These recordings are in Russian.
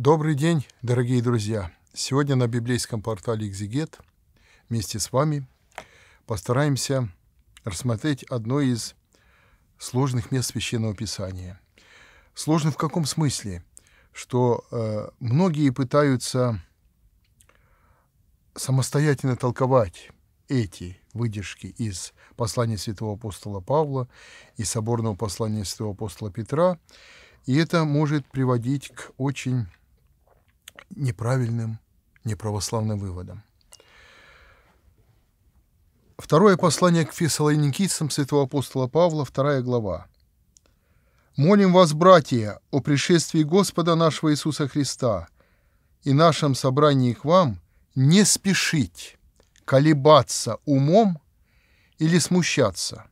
Добрый день, дорогие друзья! Сегодня на библейском портале «Экзегет» вместе с вами постараемся рассмотреть одно из сложных мест Священного Писания. Сложно в каком смысле? Что э, многие пытаются самостоятельно толковать эти выдержки из послания святого апостола Павла и соборного послания святого апостола Петра, и это может приводить к очень неправильным, неправославным выводом. Второе послание к фессалоникийцам святого апостола Павла, вторая глава. «Молим вас, братья, о пришествии Господа нашего Иисуса Христа и нашем собрании к вам не спешить колебаться умом или смущаться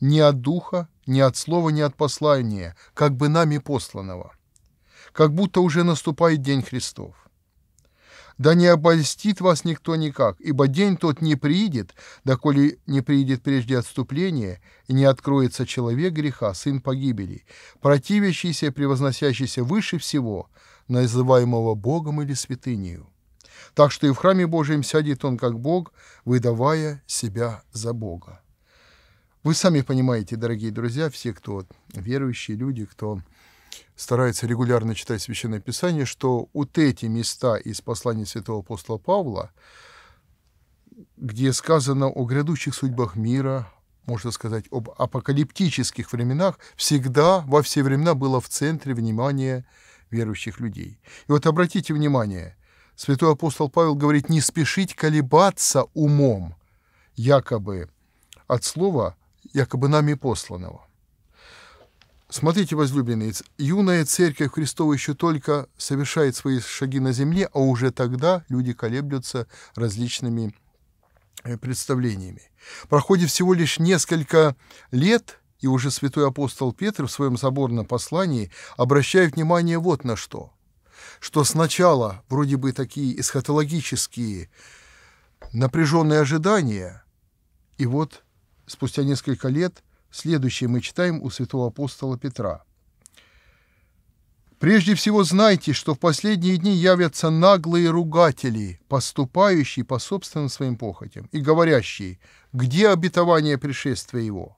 ни от духа, ни от слова, ни от послания, как бы нами посланного, как будто уже наступает день Христов. Да не обольстит вас никто никак, ибо день тот не приидет, доколе не приидет прежде отступление, и не откроется человек греха, сын погибели, противящийся и превозносящийся выше всего, называемого Богом или святынею. Так что и в храме Божьем сядет он как Бог, выдавая себя за Бога. Вы сами понимаете, дорогие друзья, все, кто верующие люди, кто старается регулярно читать Священное Писание, что вот эти места из послания святого апостола Павла, где сказано о грядущих судьбах мира, можно сказать, об апокалиптических временах, всегда, во все времена было в центре внимания верующих людей. И вот обратите внимание, святой апостол Павел говорит, не спешить колебаться умом, якобы от слова, якобы нами посланного – Смотрите, возлюбленные, юная церковь Христова еще только совершает свои шаги на земле, а уже тогда люди колеблются различными э, представлениями. Проходит всего лишь несколько лет, и уже святой апостол Петр в своем соборном послании обращает внимание вот на что. Что сначала вроде бы такие эсхатологические напряженные ожидания, и вот спустя несколько лет – Следующее мы читаем у святого апостола Петра. «Прежде всего знайте, что в последние дни явятся наглые ругатели, поступающие по собственным своим похотям, и говорящие, где обетование пришествия его?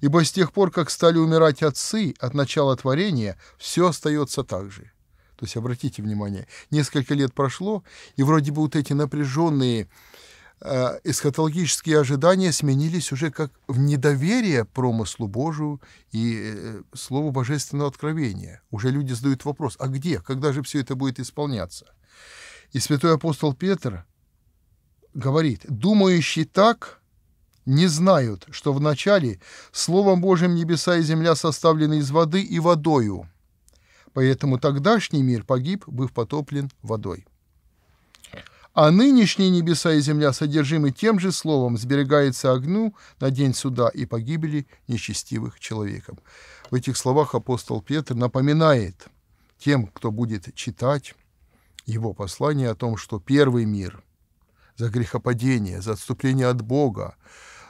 Ибо с тех пор, как стали умирать отцы от начала творения, все остается так же». То есть, обратите внимание, несколько лет прошло, и вроде бы вот эти напряженные Э, эсхатологические ожидания сменились уже как в недоверие промыслу Божию и э, Слову Божественного Откровения. Уже люди задают вопрос, а где, когда же все это будет исполняться? И святой апостол Петр говорит, «Думающие так не знают, что вначале Словом Божьим небеса и земля составлены из воды и водою, поэтому тогдашний мир погиб, быв потоплен водой». А нынешние небеса и земля содержимы тем же словом «сберегается огню на день суда и погибели нечестивых человеком». В этих словах апостол Петр напоминает тем, кто будет читать его послание о том, что первый мир за грехопадение, за отступление от Бога,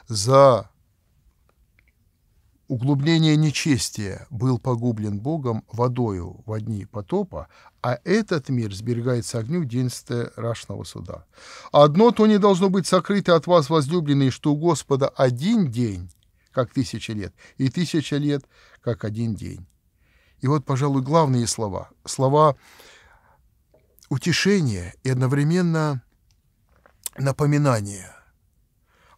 за углубление нечестия был погублен Богом водою в одни потопа, а этот мир сберегается огню в рашного суда. Одно то не должно быть сокрыто от вас, возлюбленные, что у Господа один день, как тысяча лет, и тысяча лет, как один день. И вот, пожалуй, главные слова. Слова утешения и одновременно напоминания.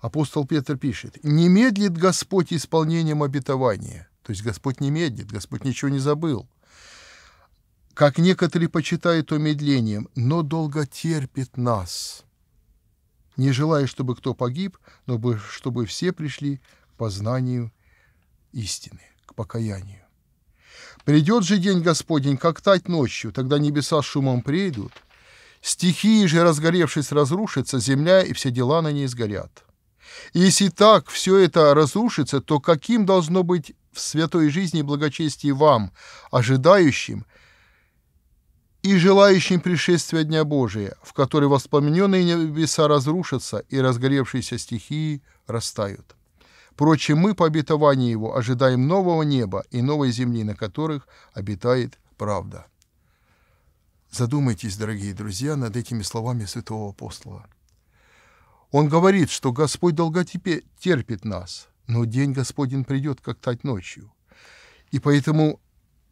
Апостол Петр пишет, «Не медлит Господь исполнением обетования». То есть Господь не медлит, Господь ничего не забыл как некоторые почитают умедлением, но долго терпит нас, не желая, чтобы кто погиб, но чтобы все пришли к познанию истины, к покаянию. Придет же день Господень, как тать ночью, тогда небеса шумом прийдут, стихии же, разгоревшись, разрушатся, земля и все дела на ней сгорят. Если так все это разрушится, то каким должно быть в святой жизни и благочестии вам, ожидающим – и желающим пришествия Дня Божия, в который воспламененные небеса разрушатся и разгоревшиеся стихии растают. Впрочем, мы по обетованию его ожидаем нового неба и новой земли, на которых обитает правда. Задумайтесь, дорогие друзья, над этими словами святого апостола. Он говорит, что Господь терпит нас, но день Господень придет, как тать ночью. И поэтому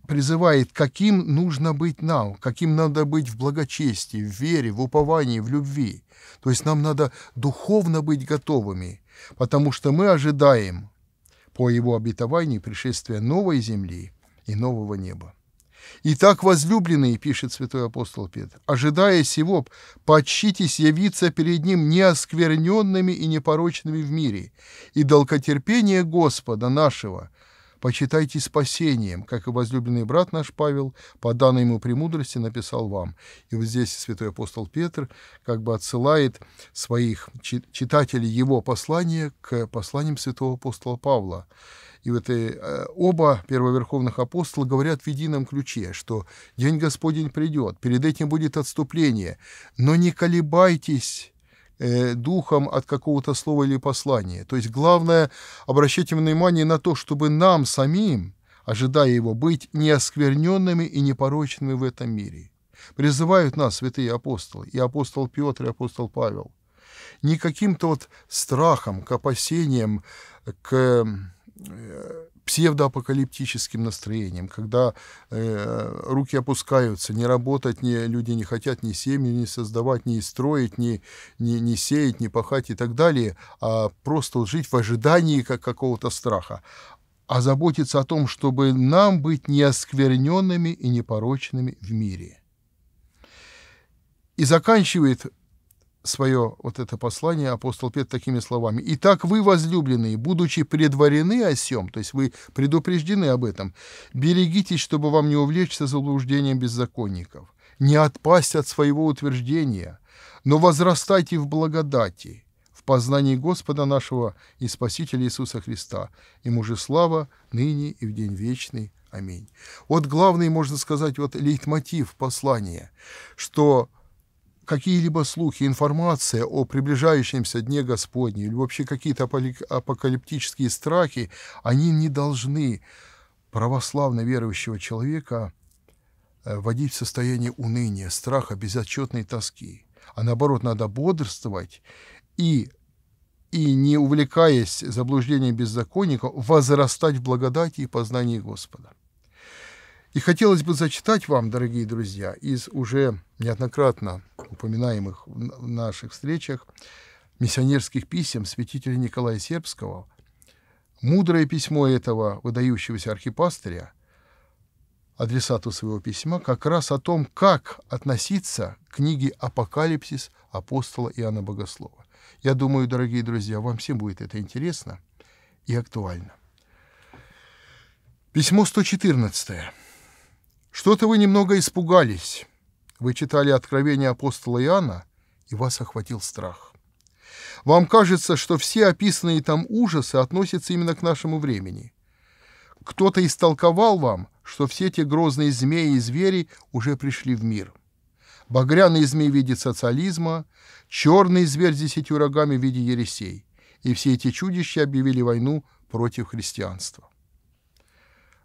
призывает, каким нужно быть нам, каким надо быть в благочестии, в вере, в уповании, в любви. То есть нам надо духовно быть готовыми, потому что мы ожидаем по его обетованию пришествия новой земли и нового неба. «Итак, возлюбленные, — пишет святой апостол Петр, — ожидая сего, подщитесь явиться перед Ним неоскверненными и непорочными в мире, и долготерпение Господа нашего — почитайте спасением, как и возлюбленный брат наш Павел, по данной ему премудрости, написал вам». И вот здесь святой апостол Петр как бы отсылает своих читателей его послания к посланиям святого апостола Павла. И вот и, э, оба первоверховных апостола говорят в едином ключе, что «День Господень придет, перед этим будет отступление, но не колебайтесь» Э, духом от какого-то слова или послания. То есть главное, обращать внимание на то, чтобы нам самим, ожидая его, быть неоскверненными и непорочными в этом мире. Призывают нас святые апостолы, и апостол Петр, и апостол Павел. Не каким-то вот страхом, к опасениям, к э, псевдоапокалиптическим настроением, когда э, руки опускаются, не работать не, люди не хотят ни семьи не создавать, ни строить, ни, ни, ни сеять, ни пахать и так далее, а просто жить в ожидании как какого-то страха а заботиться о том, чтобы нам быть неоскверненными и непорочными в мире. И заканчивает свое вот это послание апостол Петр такими словами. «Итак вы, возлюбленные, будучи предварены о сем, то есть вы предупреждены об этом, берегитесь, чтобы вам не увлечься заблуждением беззаконников, не отпасть от своего утверждения, но возрастайте в благодати, в познании Господа нашего и Спасителя Иисуса Христа. Ему же слава ныне и в день вечный. Аминь». Вот главный, можно сказать, вот лейтмотив послания, что какие-либо слухи, информация о приближающемся Дне Господне или вообще какие-то апокалиптические страхи, они не должны православно верующего человека э, вводить в состояние уныния, страха, безотчетной тоски. А наоборот, надо бодрствовать и, и не увлекаясь заблуждением беззаконников, возрастать в благодати и познании Господа. И хотелось бы зачитать вам, дорогие друзья, из уже неоднократно упоминаемых в наших встречах, миссионерских писем святителя Николая Сербского, мудрое письмо этого выдающегося архипастыря, адресату своего письма, как раз о том, как относиться к книге «Апокалипсис» апостола Иоанна Богослова. Я думаю, дорогие друзья, вам всем будет это интересно и актуально. Письмо 114. Что-то вы немного испугались. Вы читали Откровение апостола Иоанна, и вас охватил страх. Вам кажется, что все описанные там ужасы относятся именно к нашему времени. Кто-то истолковал вам, что все те грозные змеи и звери уже пришли в мир. Багряный змей в виде социализма, черный зверь с десятью рогами в виде ересей. И все эти чудища объявили войну против христианства.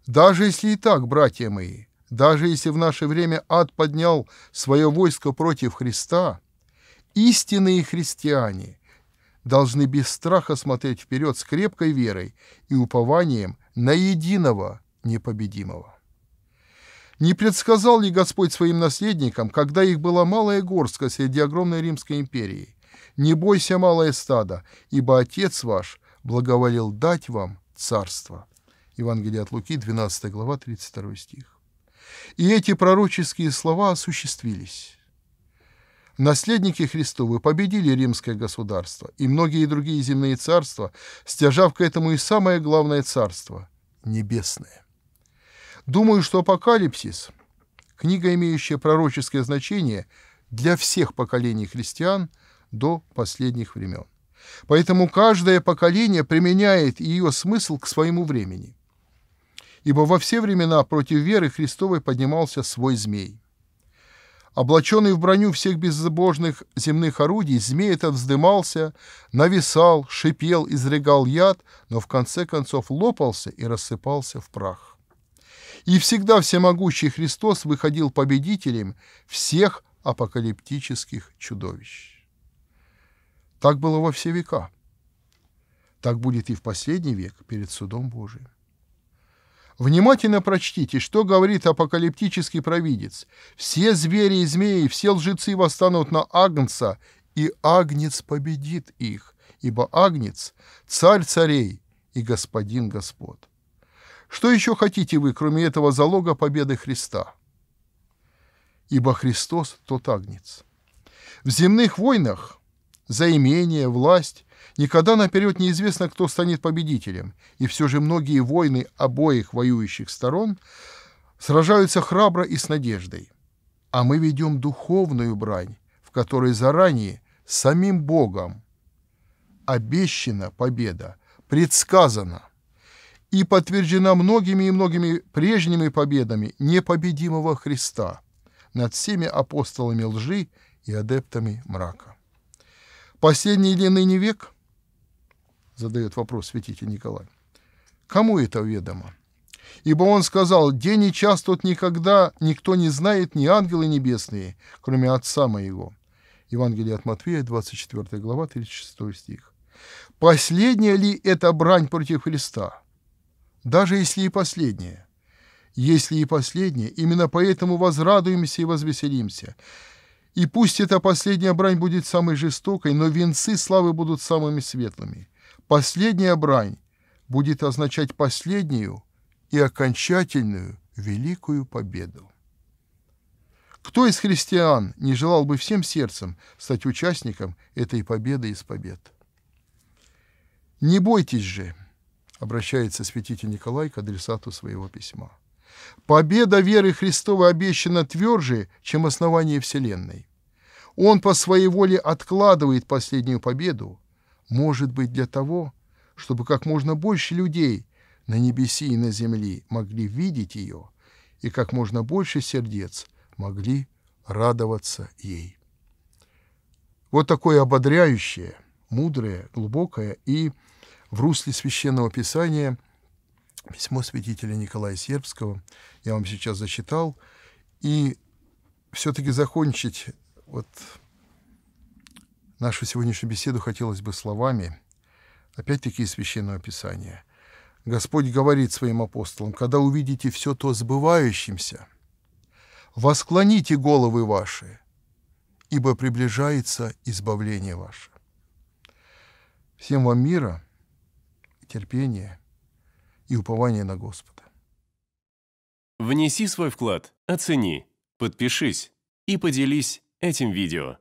Даже если и так, братья мои, даже если в наше время ад поднял свое войско против Христа, истинные христиане должны без страха смотреть вперед с крепкой верой и упованием на единого непобедимого. Не предсказал ли Господь своим наследникам, когда их была малая горстка среди огромной Римской империи? «Не бойся, малое стадо, ибо Отец ваш благоволил дать вам царство». Евангелие от Луки, 12 глава, 32 стих. И эти пророческие слова осуществились. Наследники Христовы победили римское государство и многие другие земные царства, стяжав к этому и самое главное царство – небесное. Думаю, что «Апокалипсис» – книга, имеющая пророческое значение для всех поколений христиан до последних времен. Поэтому каждое поколение применяет ее смысл к своему времени ибо во все времена против веры Христовой поднимался свой змей. Облаченный в броню всех беззабожных земных орудий, змей этот вздымался, нависал, шипел, изрыгал яд, но в конце концов лопался и рассыпался в прах. И всегда всемогущий Христос выходил победителем всех апокалиптических чудовищ. Так было во все века. Так будет и в последний век перед судом Божиим. Внимательно прочтите, что говорит апокалиптический провидец. Все звери и змеи, все лжецы восстанут на Агнца, и Агнец победит их, ибо Агнец — царь царей и господин господ. Что еще хотите вы, кроме этого залога победы Христа? Ибо Христос — тот Агнец. В земных войнах за имение, власть. Никогда наперед неизвестно, кто станет победителем, и все же многие войны обоих воюющих сторон сражаются храбро и с надеждой. А мы ведем духовную брань, в которой заранее самим Богом обещана победа, предсказана и подтверждена многими и многими прежними победами непобедимого Христа над всеми апостолами лжи и адептами мрака. Последний или ныне век? Задает вопрос святитель Николай. Кому это ведомо? Ибо он сказал, день и час тот никогда никто не знает, ни ангелы небесные, кроме Отца моего. Евангелие от Матфея, 24 глава, 36 стих. Последняя ли это брань против Христа? Даже если и последняя. Если и последняя, именно поэтому возрадуемся и возвеселимся. И пусть эта последняя брань будет самой жестокой, но венцы славы будут самыми светлыми. Последняя брань будет означать последнюю и окончательную великую победу. Кто из христиан не желал бы всем сердцем стать участником этой победы из побед? «Не бойтесь же», — обращается святитель Николай к адресату своего письма. Победа веры Христовой обещана тверже, чем основание Вселенной. Он по своей воле откладывает последнюю победу, может быть, для того, чтобы как можно больше людей на небесе и на земле могли видеть ее, и как можно больше сердец могли радоваться ей. Вот такое ободряющее, мудрое, глубокое и в русле священного писания – письмо святителя Николая Сербского. Я вам сейчас зачитал. И все-таки закончить вот нашу сегодняшнюю беседу хотелось бы словами, опять-таки из Священного Писания. Господь говорит своим апостолам, когда увидите все то сбывающимся, восклоните головы ваши, ибо приближается избавление ваше. Всем вам мира, терпения и упование на Господа. Внеси свой вклад, оцени, подпишись и поделись этим видео.